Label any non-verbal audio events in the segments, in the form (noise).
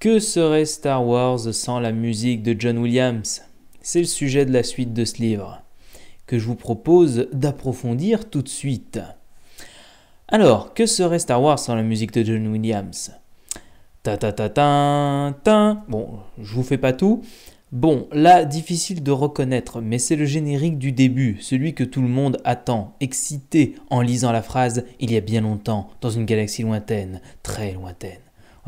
Que serait Star Wars sans la musique de John Williams C'est le sujet de la suite de ce livre, que je vous propose d'approfondir tout de suite. Alors, que serait Star Wars sans la musique de John Williams Ta ta ta ta ta. Bon, je vous fais pas tout. Bon, là, difficile de reconnaître, mais c'est le générique du début, celui que tout le monde attend, excité en lisant la phrase Il y a bien longtemps, dans une galaxie lointaine, très lointaine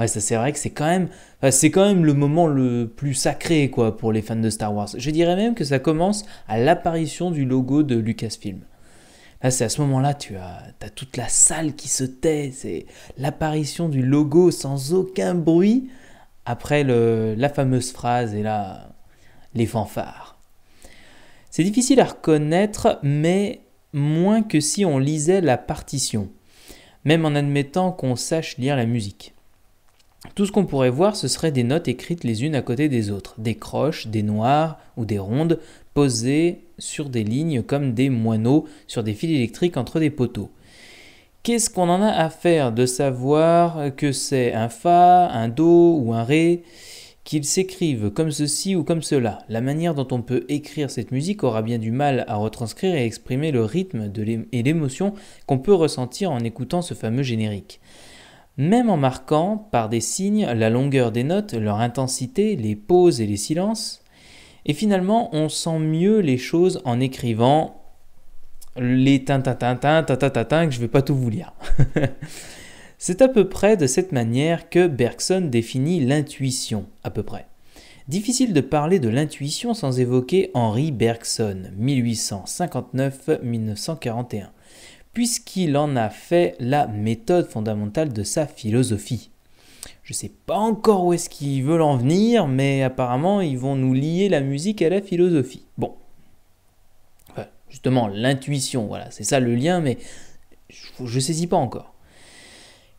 c'est vrai que c'est quand même, c'est quand même le moment le plus sacré quoi pour les fans de Star Wars. Je dirais même que ça commence à l'apparition du logo de Lucasfilm. Là, c'est à ce moment-là, tu as, toute la salle qui se tait. C'est l'apparition du logo sans aucun bruit après la fameuse phrase et là, les fanfares. C'est difficile à reconnaître, mais moins que si on lisait la partition, même en admettant qu'on sache lire la musique tout ce qu'on pourrait voir, ce serait des notes écrites les unes à côté des autres, des croches, des noirs ou des rondes posées sur des lignes comme des moineaux sur des fils électriques entre des poteaux. Qu'est-ce qu'on en a à faire de savoir que c'est un Fa, un Do ou un Ré Qu'ils s'écrivent comme ceci ou comme cela. La manière dont on peut écrire cette musique aura bien du mal à retranscrire et exprimer le rythme et l'émotion qu'on peut ressentir en écoutant ce fameux générique même en marquant par des signes la longueur des notes, leur intensité, les pauses et les silences. Et finalement, on sent mieux les choses en écrivant les ta ta que je ne vais pas tout vous lire. (laughs) C'est à peu près de cette manière que Bergson définit l'intuition, à peu près. Difficile de parler de l'intuition sans évoquer Henri Bergson, 1859-1941 puisqu'il en a fait la méthode fondamentale de sa philosophie. Je ne sais pas encore où est-ce qu'ils veulent en venir, mais apparemment ils vont nous lier la musique à la philosophie. Bon. justement, l'intuition, voilà, c'est ça le lien, mais je ne saisis pas encore.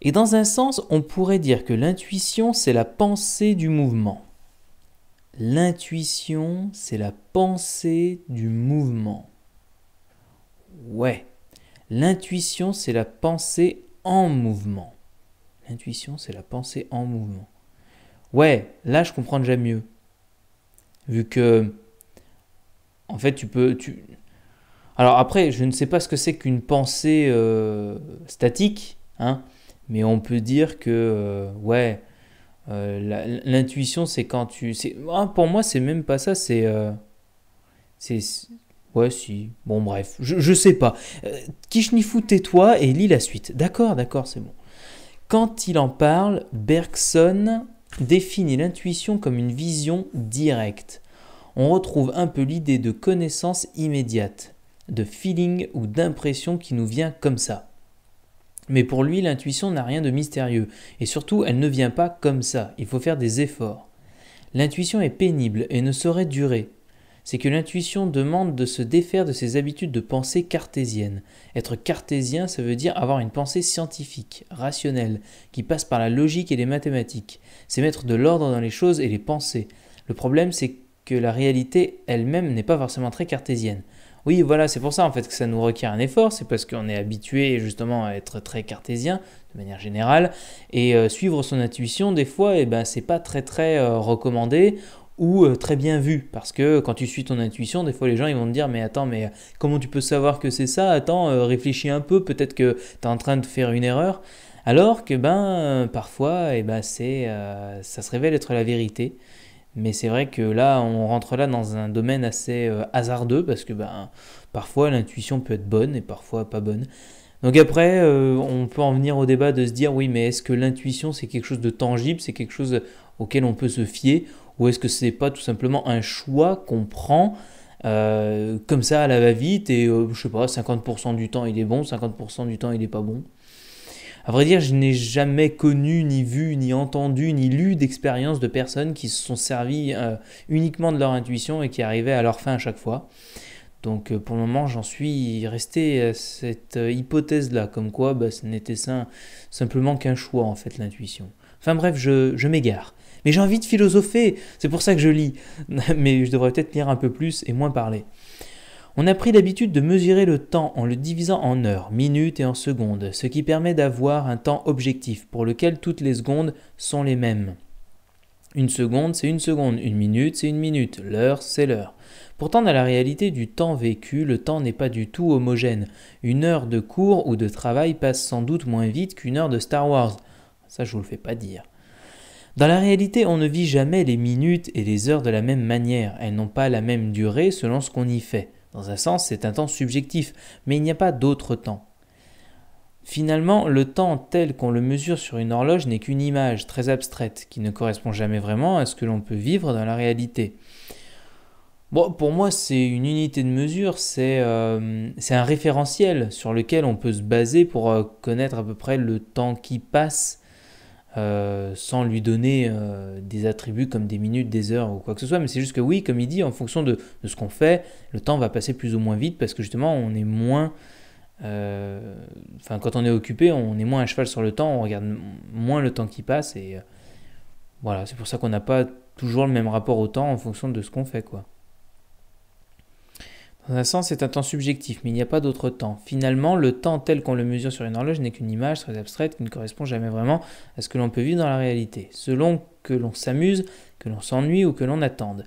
Et dans un sens, on pourrait dire que l'intuition, c'est la pensée du mouvement. L'intuition, c'est la pensée du mouvement. Ouais. L'intuition, c'est la pensée en mouvement. L'intuition, c'est la pensée en mouvement. Ouais, là, je comprends déjà mieux. Vu que, en fait, tu peux... Tu... Alors après, je ne sais pas ce que c'est qu'une pensée euh, statique, hein, mais on peut dire que, euh, ouais, euh, l'intuition, c'est quand tu... Ah, pour moi, c'est même pas ça, c'est... c'est Ouais, si. Bon, bref, je, je sais pas. Euh, Kishnifu, tais-toi et lis la suite. D'accord, d'accord, c'est bon. Quand il en parle, Bergson définit l'intuition comme une vision directe. On retrouve un peu l'idée de connaissance immédiate, de feeling ou d'impression qui nous vient comme ça. Mais pour lui, l'intuition n'a rien de mystérieux, et surtout, elle ne vient pas comme ça, il faut faire des efforts. L'intuition est pénible et ne saurait durer, c'est que l'intuition demande de se défaire de ses habitudes de pensée cartésienne. Être cartésien, ça veut dire avoir une pensée scientifique, rationnelle, qui passe par la logique et les mathématiques. C'est mettre de l'ordre dans les choses et les pensées. Le problème, c'est que la réalité elle-même n'est pas forcément très cartésienne. Oui, voilà, c'est pour ça en fait que ça nous requiert un effort, c'est parce qu'on est habitué justement à être très cartésien de manière générale, et euh, suivre son intuition des fois, et eh ben, c'est pas très très euh, recommandé ou euh, très bien vu. Parce que quand tu suis ton intuition, des fois les gens ils vont te dire mais attends, mais euh, comment tu peux savoir que c'est ça Attends, euh, réfléchis un peu, peut-être que tu es en train de faire une erreur. Alors que ben parfois, et eh ben, c'est, ça se révèle être la vérité. Mais c'est vrai que là, on rentre là dans un domaine assez hasardeux parce que ben, parfois l'intuition peut être bonne et parfois pas bonne. Donc après, on peut en venir au débat de se dire oui, mais est-ce que l'intuition c'est quelque chose de tangible, c'est quelque chose auquel on peut se fier ou est-ce que n'est pas tout simplement un choix qu'on prend euh, comme ça à la va-vite et euh, je sais pas, 50% du temps il est bon, 50% du temps il n'est pas bon À vrai dire, je n'ai jamais connu, ni vu, ni entendu, ni lu d'expérience de personnes qui se sont servies euh, uniquement de leur intuition et qui arrivaient à leur fin à chaque fois. Donc pour le moment, j'en suis resté à cette hypothèse-là, comme quoi bah, ce n'était simplement qu'un choix en fait, l'intuition. Enfin bref, je m'égare. Mais j'ai envie de philosopher, c'est pour ça que je lis. (laughs) Mais je devrais peut-être lire un peu plus et moins parler. On a pris l'habitude de mesurer le temps en le divisant en heures, minutes et en secondes, ce qui permet d'avoir un temps objectif pour lequel toutes les secondes sont les mêmes. Une seconde, c'est une seconde, une minute, c'est une minute, l'heure, c'est l'heure. Pourtant, dans la réalité du temps vécu, le temps n'est pas du tout homogène. Une heure de cours ou de travail passe sans doute moins vite qu'une heure de Star Wars. Ça, je vous le fais pas dire. Dans la réalité, on ne vit jamais les minutes et les heures de la même manière, elles n'ont pas la même durée selon ce qu'on y fait. Dans un sens, c'est un temps subjectif, mais il n'y a pas d'autre temps. Finalement, le temps tel qu'on le mesure sur une horloge n'est qu'une image très abstraite, qui ne correspond jamais vraiment à ce que l'on peut vivre dans la réalité. pour moi, c'est une unité de mesure, euh, c'est un référentiel sur lequel on peut se baser pour euh, connaître à peu près le temps qui passe euh, sans lui donner euh, des attributs comme des minutes, des heures ou quoi que ce soit. Mais c'est juste que oui, comme il dit, en fonction de, de, ce qu'on fait, le temps va passer plus ou moins vite parce que justement, on est moins... Euh, enfin, quand on est occupé, on est moins à cheval sur le temps, on regarde moins le temps qui passe et voilà, c'est pour ça qu'on n'a pas toujours le même rapport au temps en fonction de ce qu'on fait, quoi. Dans un sens, c'est un temps subjectif, mais il n'y a pas d'autre temps. Finalement, le temps tel qu'on le mesure sur une horloge n'est qu'une image très abstraite qui ne correspond jamais vraiment à ce que l'on peut vivre dans la réalité, selon que l'on s'amuse, que l'on s'ennuie ou que l'on attende.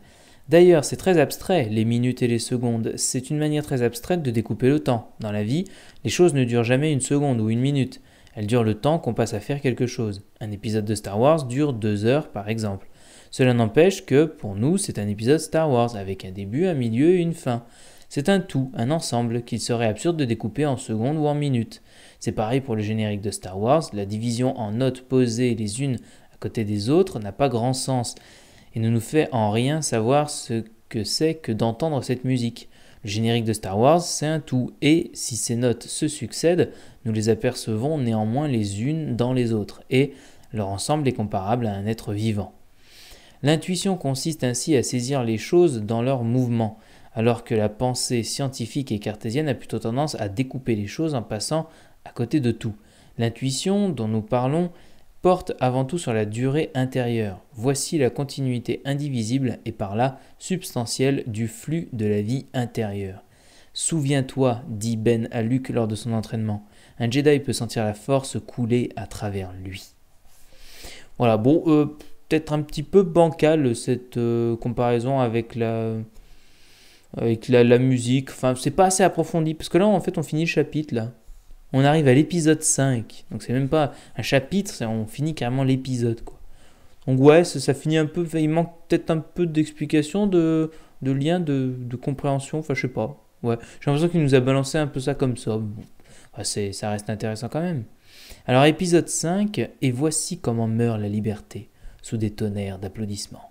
D'ailleurs, c'est très abstrait, les minutes et les secondes. C'est une manière très abstraite de découper le temps. Dans la vie, les choses ne durent jamais une seconde ou une minute. Elles durent le temps qu'on passe à faire quelque chose. Un épisode de Star Wars dure deux heures, par exemple. Cela n'empêche que, pour nous, c'est un épisode Star Wars, avec un début, un milieu et une fin. C'est un tout, un ensemble qu'il serait absurde de découper en secondes ou en minutes. C'est pareil pour le générique de Star Wars, la division en notes posées les unes à côté des autres n'a pas grand sens et ne nous fait en rien savoir ce que c'est que d'entendre cette musique. Le générique de Star Wars, c'est un tout, et si ces notes se succèdent, nous les apercevons néanmoins les unes dans les autres, et leur ensemble est comparable à un être vivant. L'intuition consiste ainsi à saisir les choses dans leur mouvement alors que la pensée scientifique et cartésienne a plutôt tendance à découper les choses en passant à côté de tout. L'intuition dont nous parlons porte avant tout sur la durée intérieure. Voici la continuité indivisible et par là substantielle du flux de la vie intérieure. Souviens-toi, dit Ben à Luke lors de son entraînement, un Jedi peut sentir la force couler à travers lui. Voilà, bon, euh, peut-être un petit peu bancal cette euh, comparaison avec la, avec la, musique. Enfin, c'est pas assez approfondi. Parce que là, en fait, on finit le chapitre, là. On arrive à l'épisode 5. Donc, c'est même pas un chapitre, on finit carrément l'épisode, quoi. Donc, ouais, ça, finit un peu. Il manque peut-être un peu d'explication, de, lien, de, compréhension. Enfin, je sais pas. Ouais, j'ai l'impression qu'il nous a balancé un peu ça comme ça. Bon. ça reste intéressant quand même. Alors, épisode 5, et voici comment meurt la liberté sous des tonnerres d'applaudissements.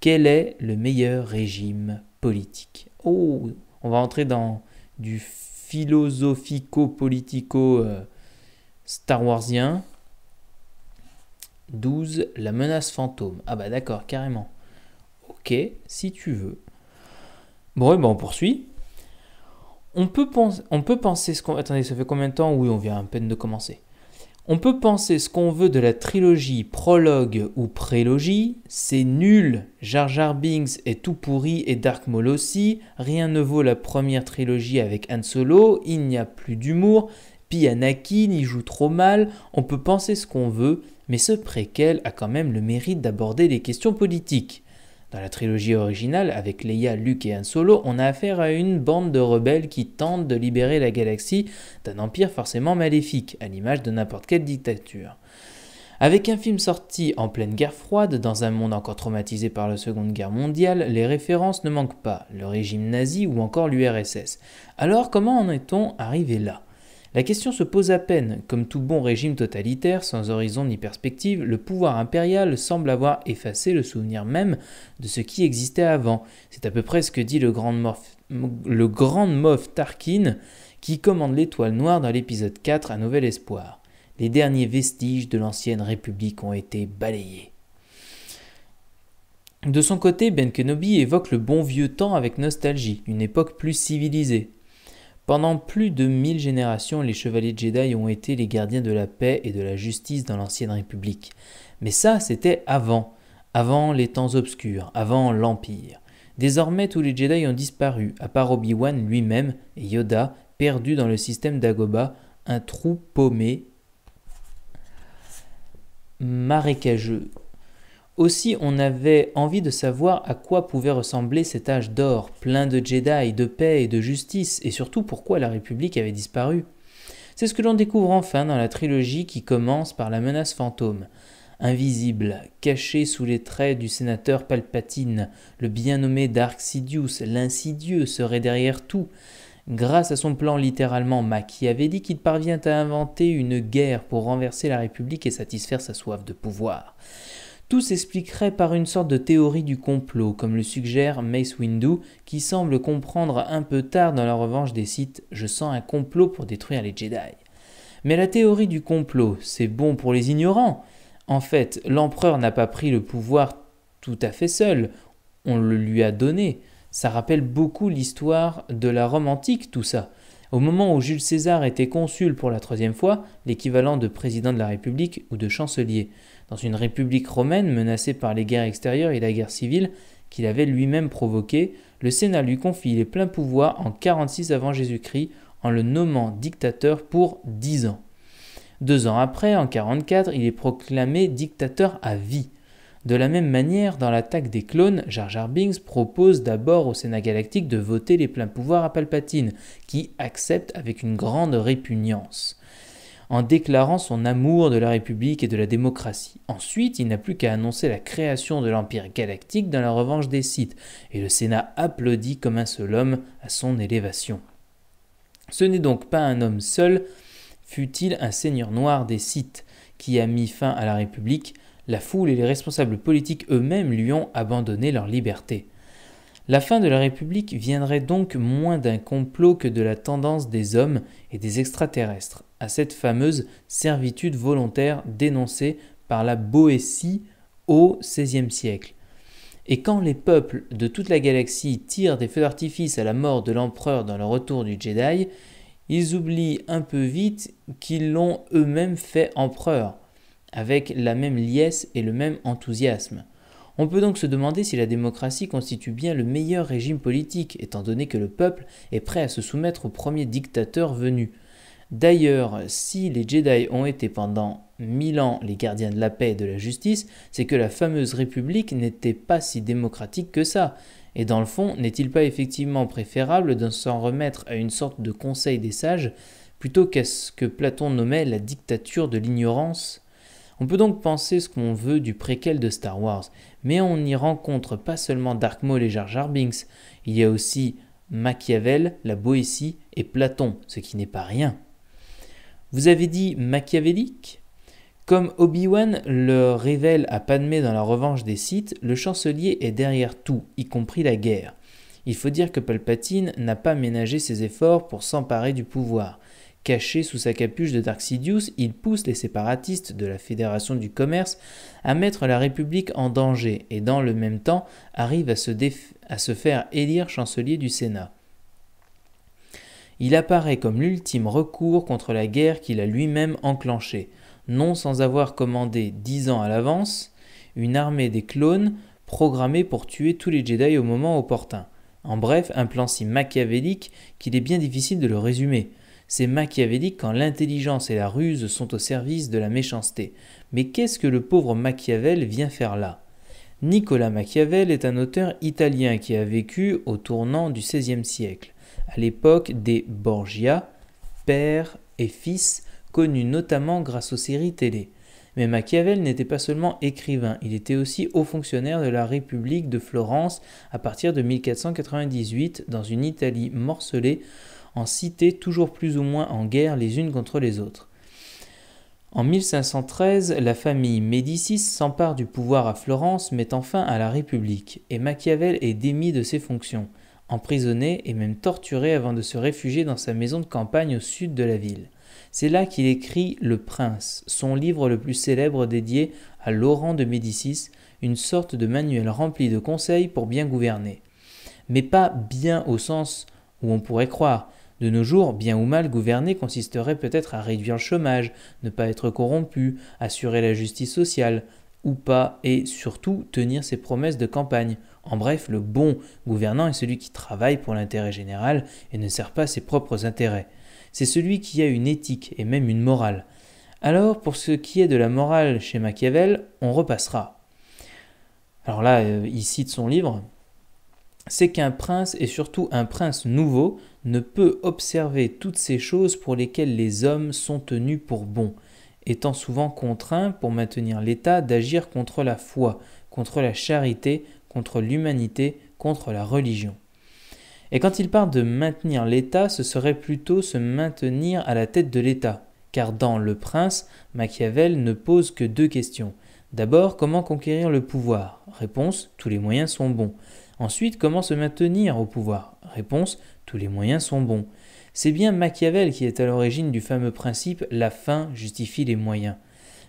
Quel est le meilleur régime politique. Oh, on va entrer dans du philosophico-politico euh, Star Warsien. 12. La menace fantôme. Ah bah d'accord, carrément. Ok, si tu veux. Bon, eh ben, on poursuit. On peut, penser, on peut penser ce qu'on... Attendez, ça fait combien de temps Oui, on vient à peine de commencer. On peut penser ce qu'on veut de la trilogie prologue ou prélogie, c'est nul, Jar Jar Binks est tout pourri et Dark Maul aussi, rien ne vaut la première trilogie avec Han Solo, il n'y a plus d'humour, puis Anakin y joue trop mal, on peut penser ce qu'on veut, mais ce préquel a quand même le mérite d'aborder les questions politiques. Dans la trilogie originale, avec Leia, Luke et Han Solo, on a affaire à une bande de rebelles qui tentent de libérer la galaxie d'un empire forcément maléfique, à l'image de n'importe quelle dictature. Avec un film sorti en pleine guerre froide, dans un monde encore traumatisé par la Seconde Guerre mondiale, les références ne manquent pas, le régime nazi ou encore l'URSS. Alors comment en est-on arrivé là la question se pose à peine. Comme tout bon régime totalitaire, sans horizon ni perspective, le pouvoir impérial semble avoir effacé le souvenir même de ce qui existait avant. C'est à peu près ce que dit le grand Moff, le grand Tarkin qui commande l'étoile noire dans l'épisode 4 Un Nouvel Espoir. Les derniers vestiges de l'ancienne République ont été balayés. De son côté, Ben Kenobi évoque le bon vieux temps avec nostalgie, une époque plus civilisée. Pendant plus de 1000 générations, les chevaliers Jedi ont été les gardiens de la paix et de la justice dans l'ancienne République. Mais ça, c'était avant, avant les temps obscurs, avant l'Empire. Désormais, tous les Jedi ont disparu, à part Obi-Wan lui-même et Yoda, perdu dans le système d'Agoba, un trou paumé, marécageux, aussi, on avait envie de savoir à quoi pouvait ressembler cet âge d'or, plein de Jedi, de paix et de justice, et surtout pourquoi la République avait disparu. C'est ce que l'on découvre enfin dans la trilogie qui commence par la menace fantôme. Invisible, caché sous les traits du sénateur Palpatine, le bien nommé Dark Sidious, l'insidieux, serait derrière tout. Grâce à son plan littéralement dit qu'il parvient à inventer une guerre pour renverser la République et satisfaire sa soif de pouvoir. Tout s'expliquerait par une sorte de théorie du complot, comme le suggère Mace Windu, qui semble comprendre un peu tard dans la revanche des sites Je sens un complot pour détruire les Jedi. Mais la théorie du complot, c'est bon pour les ignorants. En fait, l'empereur n'a pas pris le pouvoir tout à fait seul, on le lui a donné. Ça rappelle beaucoup l'histoire de la Rome antique, tout ça. Au moment où Jules César était consul pour la troisième fois, l'équivalent de président de la République ou de chancelier, dans une république romaine menacée par les guerres extérieures et la guerre civile qu'il avait lui-même provoquée, le Sénat lui confie les pleins pouvoirs en 46 avant Jésus-Christ en le nommant dictateur pour 10 ans. Deux ans après, en 44, il est proclamé dictateur à vie. De la même manière, dans l'attaque des clones, Jar Jar Binks propose d'abord au Sénat galactique de voter les pleins pouvoirs à Palpatine, qui accepte avec une grande répugnance en déclarant son amour de la République et de la démocratie. Ensuite, il n'a plus qu'à annoncer la création de l'Empire galactique dans la revanche des Sith, et le Sénat applaudit comme un seul homme à son élévation. Ce n'est donc pas un homme seul, fut-il un seigneur noir des Sith, qui a mis fin à la République, la foule et les responsables politiques eux-mêmes lui ont abandonné leur liberté. La fin de la République viendrait donc moins d'un complot que de la tendance des hommes et des extraterrestres à cette fameuse servitude volontaire dénoncée par la Boétie au XVIe siècle. Et quand les peuples de toute la galaxie tirent des feux d'artifice à la mort de l'empereur dans le retour du Jedi, ils oublient un peu vite qu'ils l'ont eux-mêmes fait empereur, avec la même liesse et le même enthousiasme. On peut donc se demander si la démocratie constitue bien le meilleur régime politique, étant donné que le peuple est prêt à se soumettre au premier dictateur venu. D'ailleurs, si les Jedi ont été pendant mille ans les gardiens de la paix et de la justice, c'est que la fameuse République n'était pas si démocratique que ça. Et dans le fond, n'est-il pas effectivement préférable de s'en remettre à une sorte de conseil des sages plutôt qu'à ce que Platon nommait la dictature de l'ignorance on peut donc penser ce qu'on veut du préquel de Star Wars, mais on y rencontre pas seulement Dark Maul et Jar Jar Binks, il y a aussi Machiavel, la Boétie et Platon, ce qui n'est pas rien. Vous avez dit machiavélique Comme Obi-Wan le révèle à Padmé dans la revanche des Sith, le chancelier est derrière tout, y compris la guerre. Il faut dire que Palpatine n'a pas ménagé ses efforts pour s'emparer du pouvoir. Caché sous sa capuche de Dark Sidious, il pousse les séparatistes de la Fédération du Commerce à mettre la République en danger et dans le même temps arrive à se, à se faire élire chancelier du Sénat il apparaît comme l'ultime recours contre la guerre qu'il a lui-même enclenchée, non sans avoir commandé dix ans à l'avance une armée des clones programmée pour tuer tous les Jedi au moment opportun. En bref, un plan si machiavélique qu'il est bien difficile de le résumer. C'est machiavélique quand l'intelligence et la ruse sont au service de la méchanceté. Mais qu'est-ce que le pauvre Machiavel vient faire là Nicolas Machiavel est un auteur italien qui a vécu au tournant du XVIe siècle à l'époque des Borgia, père et fils, connus notamment grâce aux séries télé. Mais Machiavel n'était pas seulement écrivain, il était aussi haut fonctionnaire de la République de Florence à partir de 1498 dans une Italie morcelée en cités toujours plus ou moins en guerre les unes contre les autres. En 1513, la famille Médicis s'empare du pouvoir à Florence, mettant fin à la République, et Machiavel est démis de ses fonctions emprisonné et même torturé avant de se réfugier dans sa maison de campagne au sud de la ville. C'est là qu'il écrit Le Prince, son livre le plus célèbre dédié à Laurent de Médicis, une sorte de manuel rempli de conseils pour bien gouverner. Mais pas bien au sens où on pourrait croire. De nos jours, bien ou mal gouverner consisterait peut-être à réduire le chômage, ne pas être corrompu, assurer la justice sociale, ou pas, et surtout tenir ses promesses de campagne, en bref, le bon gouvernant est celui qui travaille pour l'intérêt général et ne sert pas ses propres intérêts. C'est celui qui a une éthique et même une morale. Alors, pour ce qui est de la morale chez Machiavel, on repassera. Alors là, euh, il cite son livre. C'est qu'un prince, et surtout un prince nouveau, ne peut observer toutes ces choses pour lesquelles les hommes sont tenus pour bons, étant souvent contraints, pour maintenir l'État, d'agir contre la foi, contre la charité, contre l'humanité, contre la religion. Et quand il parle de maintenir l'État, ce serait plutôt se maintenir à la tête de l'État, car dans Le Prince, Machiavel ne pose que deux questions. D'abord, comment conquérir le pouvoir Réponse, tous les moyens sont bons. Ensuite, comment se maintenir au pouvoir Réponse, tous les moyens sont bons. C'est bien Machiavel qui est à l'origine du fameux principe la fin justifie les moyens,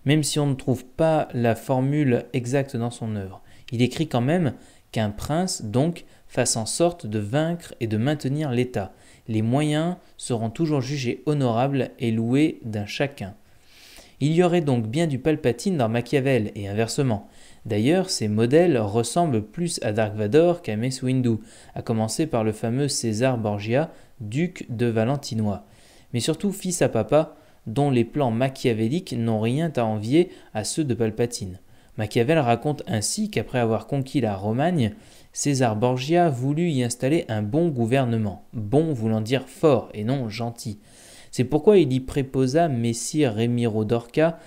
même si on ne trouve pas la formule exacte dans son œuvre. Il écrit quand même qu'un prince, donc, fasse en sorte de vaincre et de maintenir l'État. Les moyens seront toujours jugés honorables et loués d'un chacun. Il y aurait donc bien du Palpatine dans Machiavel et inversement. D'ailleurs, ces modèles ressemblent plus à Dark Vador qu'à Mace à commencer par le fameux César Borgia, duc de Valentinois, mais surtout fils à papa, dont les plans machiavéliques n'ont rien à envier à ceux de Palpatine. Machiavel raconte ainsi qu'après avoir conquis la Romagne, César Borgia voulut y installer un bon gouvernement, bon voulant dire fort et non gentil. C'est pourquoi il y préposa Messire Remiro d'Orca,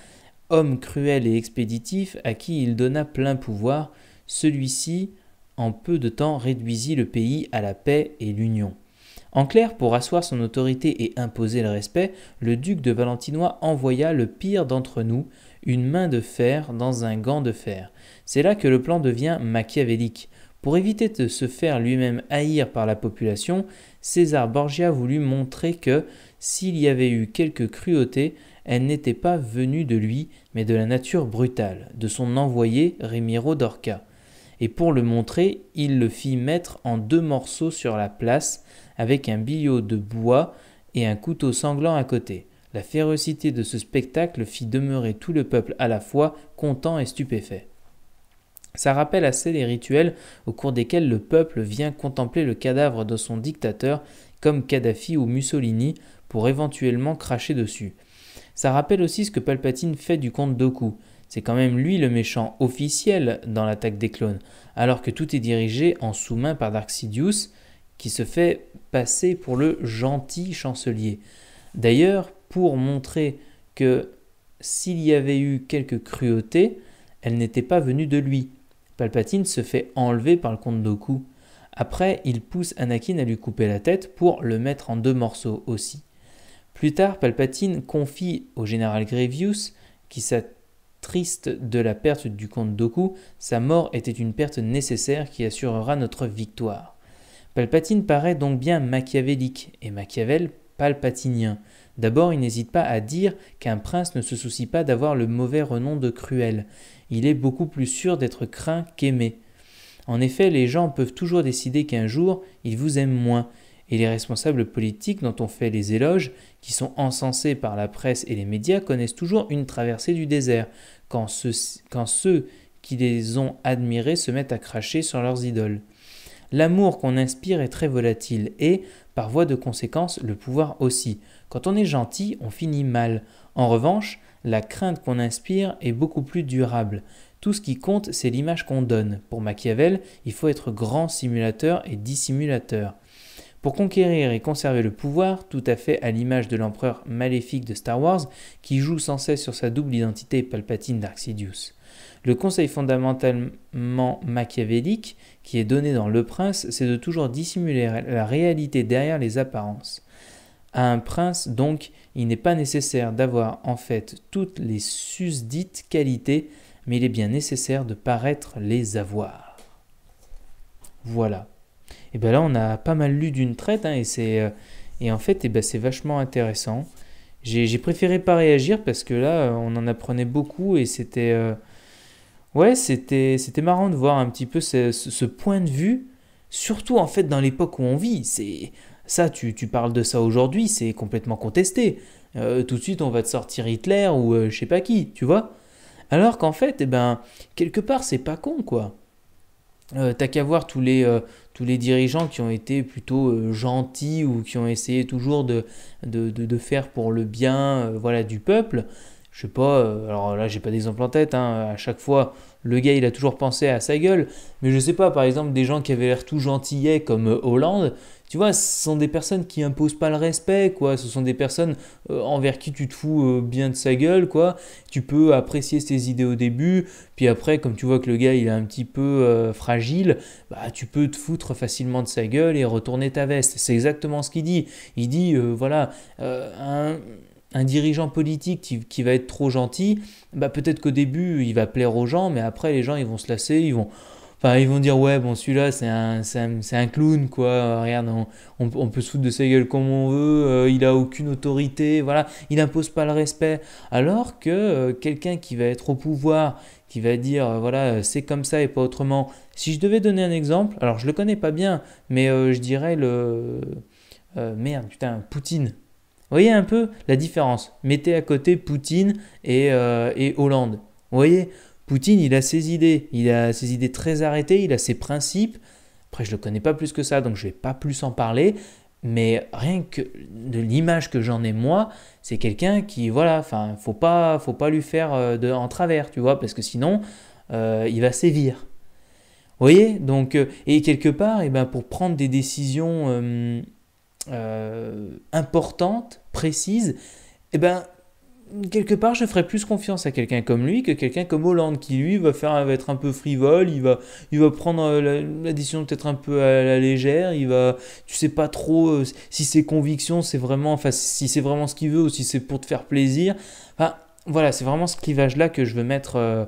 homme cruel et expéditif à qui il donna plein pouvoir, celui-ci en peu de temps réduisit le pays à la paix et l'union. En clair, pour asseoir son autorité et imposer le respect, le duc de Valentinois envoya le pire d'entre nous, une main de fer dans un gant de fer. C'est là que le plan devient machiavélique. Pour éviter de se faire lui-même haïr par la population, César Borgia voulut montrer que, s'il y avait eu quelque cruauté, elle n'était pas venue de lui, mais de la nature brutale, de son envoyé Remiro d'Orca. Et pour le montrer, il le fit mettre en deux morceaux sur la place, avec un billot de bois et un couteau sanglant à côté. La férocité de ce spectacle fit demeurer tout le peuple à la fois content et stupéfait. Ça rappelle assez les rituels au cours desquels le peuple vient contempler le cadavre de son dictateur, comme Kadhafi ou Mussolini, pour éventuellement cracher dessus. Ça rappelle aussi ce que Palpatine fait du comte Doku. C'est quand même lui le méchant officiel dans l'attaque des clones, alors que tout est dirigé en sous-main par Dark Sidious, qui se fait passer pour le gentil chancelier. D'ailleurs, pour montrer que s'il y avait eu quelque cruauté, elle n'était pas venue de lui. Palpatine se fait enlever par le comte Doku. Après, il pousse Anakin à lui couper la tête pour le mettre en deux morceaux aussi. Plus tard, Palpatine confie au général Grievous, qui s'attriste de la perte du comte Doku, sa mort était une perte nécessaire qui assurera notre victoire. Palpatine paraît donc bien machiavélique et Machiavel palpatinien, D'abord, il n'hésite pas à dire qu'un prince ne se soucie pas d'avoir le mauvais renom de cruel. Il est beaucoup plus sûr d'être craint qu'aimé. En effet, les gens peuvent toujours décider qu'un jour, ils vous aiment moins, et les responsables politiques dont on fait les éloges, qui sont encensés par la presse et les médias, connaissent toujours une traversée du désert, quand ceux, quand ceux qui les ont admirés se mettent à cracher sur leurs idoles. L'amour qu'on inspire est très volatile et, par voie de conséquence, le pouvoir aussi. Quand on est gentil, on finit mal. En revanche, la crainte qu'on inspire est beaucoup plus durable. Tout ce qui compte, c'est l'image qu'on donne. Pour Machiavel, il faut être grand simulateur et dissimulateur. Pour conquérir et conserver le pouvoir, tout à fait à l'image de l'empereur maléfique de Star Wars, qui joue sans cesse sur sa double identité Palpatine d'Arxidius. Le conseil fondamentalement machiavélique qui est donné dans Le Prince, c'est de toujours dissimuler la réalité derrière les apparences. À un prince, donc, il n'est pas nécessaire d'avoir en fait toutes les susdites qualités, mais il est bien nécessaire de paraître les avoir. Voilà. Et bien là, on a pas mal lu d'une traite, hein, et c'est euh, et en fait, et ben, c'est vachement intéressant. J'ai préféré pas réagir parce que là, on en apprenait beaucoup et c'était euh, ouais, c'était marrant de voir un petit peu ce, ce, point de vue, surtout en fait dans l'époque où on vit. C'est ça, tu, tu, parles de ça aujourd'hui, c'est complètement contesté. Euh, tout de suite, on va te sortir Hitler ou euh, je sais pas qui, tu vois. Alors qu'en fait, eh ben, quelque part, c'est pas con, quoi. Euh, t'as qu'à voir tous les, tous les dirigeants qui ont été plutôt gentils ou qui ont essayé toujours de, de, de faire pour le bien voilà, du peuple je sais pas, euh, alors là j'ai pas d'exemple en tête, hein, à chaque fois le gars il a toujours pensé à sa gueule, mais je sais pas, par exemple des gens qui avaient l'air tout gentillets comme euh, Hollande, tu vois, ce sont des personnes qui imposent pas le respect, quoi, ce sont des personnes euh, envers qui tu te fous bien de sa gueule, quoi, tu peux apprécier ses idées au début, puis après comme tu vois que le gars il est un petit peu fragile, bah tu peux te foutre facilement de sa gueule et retourner ta veste, c'est exactement ce qu'il dit, il dit voilà, un un dirigeant politique qui, va être trop gentil, bah peut-être qu'au début il va plaire aux gens, mais après les gens ils vont se lasser, ils vont, enfin ils vont dire ouais bon celui-là c'est un, un, un, clown quoi, regarde on, on, peut se foutre de sa gueule comme on veut, euh, il a aucune autorité, voilà, il n'impose pas le respect, alors que euh, quelqu'un qui va être au pouvoir, qui va dire euh, voilà c'est comme ça et pas autrement. Si je devais donner un exemple, alors je le connais pas bien, mais je dirais le merde putain Poutine voyez un peu la différence. Mettez à côté Poutine euh, et, Hollande. Vous voyez, Poutine, il a ses idées, il a ses idées très arrêtées, il a ses principes. Après, je ne le connais pas plus que ça, donc je ne vais pas plus en parler. Mais rien que de l'image que j'en ai moi, c'est quelqu'un qui, voilà, enfin, faut pas, faut pas lui faire euh, de, en travers, tu vois, parce que sinon, euh, il va sévir. Vous voyez Donc, et quelque part, et eh ben, pour prendre des décisions importantes, précise, eh ben, quelque part, je ferais plus confiance à quelqu'un comme lui que quelqu'un comme Hollande, qui lui va, faire, être un peu frivole, il va, il va prendre euh, la, décision peut-être un peu à la légère, il va, tu sais pas trop euh, si ses convictions, c'est vraiment, enfin, si c'est vraiment ce qu'il veut ou si c'est pour te faire plaisir. Enfin, voilà, c'est vraiment ce clivage-là que je veux mettre.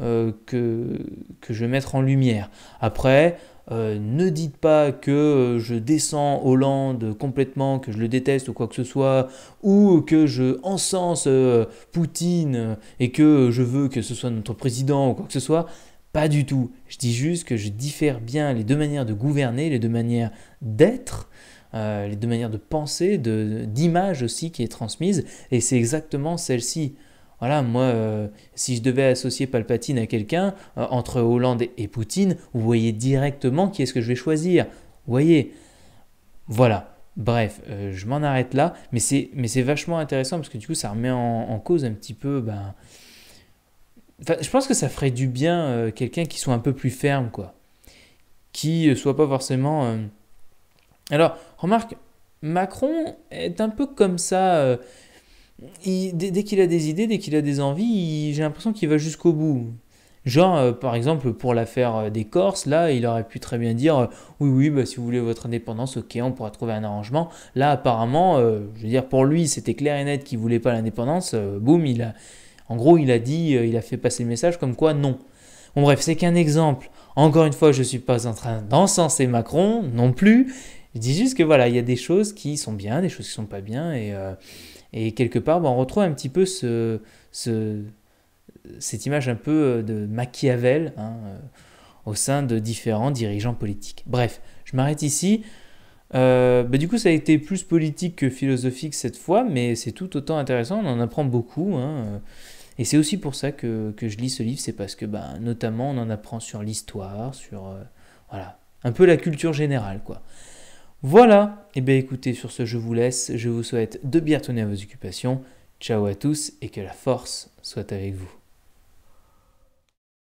Euh, que, que je veux mettre en lumière. Après, euh, ne dites pas que euh, je descends Hollande complètement, que je le déteste ou quoi que ce soit, ou que je encense euh, Poutine et que je veux que ce soit notre président ou quoi que ce soit. Pas du tout. Je dis juste que je diffère bien les deux manières de gouverner, les deux manières d'être. les deux manières de penser, d'image aussi qui est transmise, et c'est exactement celle-ci. Voilà, moi, euh, si je devais associer Palpatine à quelqu'un, euh, entre Hollande et, Poutine, vous voyez directement qui est-ce que je vais choisir. Vous voyez Voilà. Bref, euh, je m'en arrête là, mais c'est, mais c'est vachement intéressant parce que du coup, ça remet en, cause un petit peu. Ben... je pense que ça ferait du bien quelqu'un qui soit un peu plus ferme, quoi. Qui soit pas forcément. Alors, remarque, Macron est un peu comme ça dès, qu'il a des idées, dès qu'il a des envies, j'ai l'impression qu'il va jusqu'au bout. Genre, euh, par exemple, pour l'affaire euh, des Corses, là, il aurait pu très bien dire euh, Oui, oui, bah, si vous voulez votre indépendance, ok, on pourra trouver un arrangement. Là, apparemment, je veux dire, pour lui, c'était clair et net qu'il voulait pas l'indépendance. boum, il a. En gros, il a dit, il a fait passer le message comme quoi non. Bon, bref, c'est qu'un exemple. Encore une fois, je ne suis pas en train d'encenser Macron non plus. Je dis juste que voilà, il y a des choses qui sont bien, des choses qui sont pas bien, et et quelque part, ben, on retrouve un petit peu cette image un peu euh, de Machiavel hein, euh, au sein de différents dirigeants politiques. Bref, je m'arrête ici. Euh, ben, du coup, ça a été plus politique que philosophique cette fois, mais c'est tout autant intéressant, on en apprend beaucoup. Hein, Et c'est aussi pour ça que, je lis ce livre, c'est parce que ben, notamment on en apprend sur l'histoire, sur voilà, un peu la culture générale. quoi. Voilà, et eh bien écoutez, sur ce je vous laisse, je vous souhaite de bien à vos occupations, ciao à tous et que la force soit avec vous.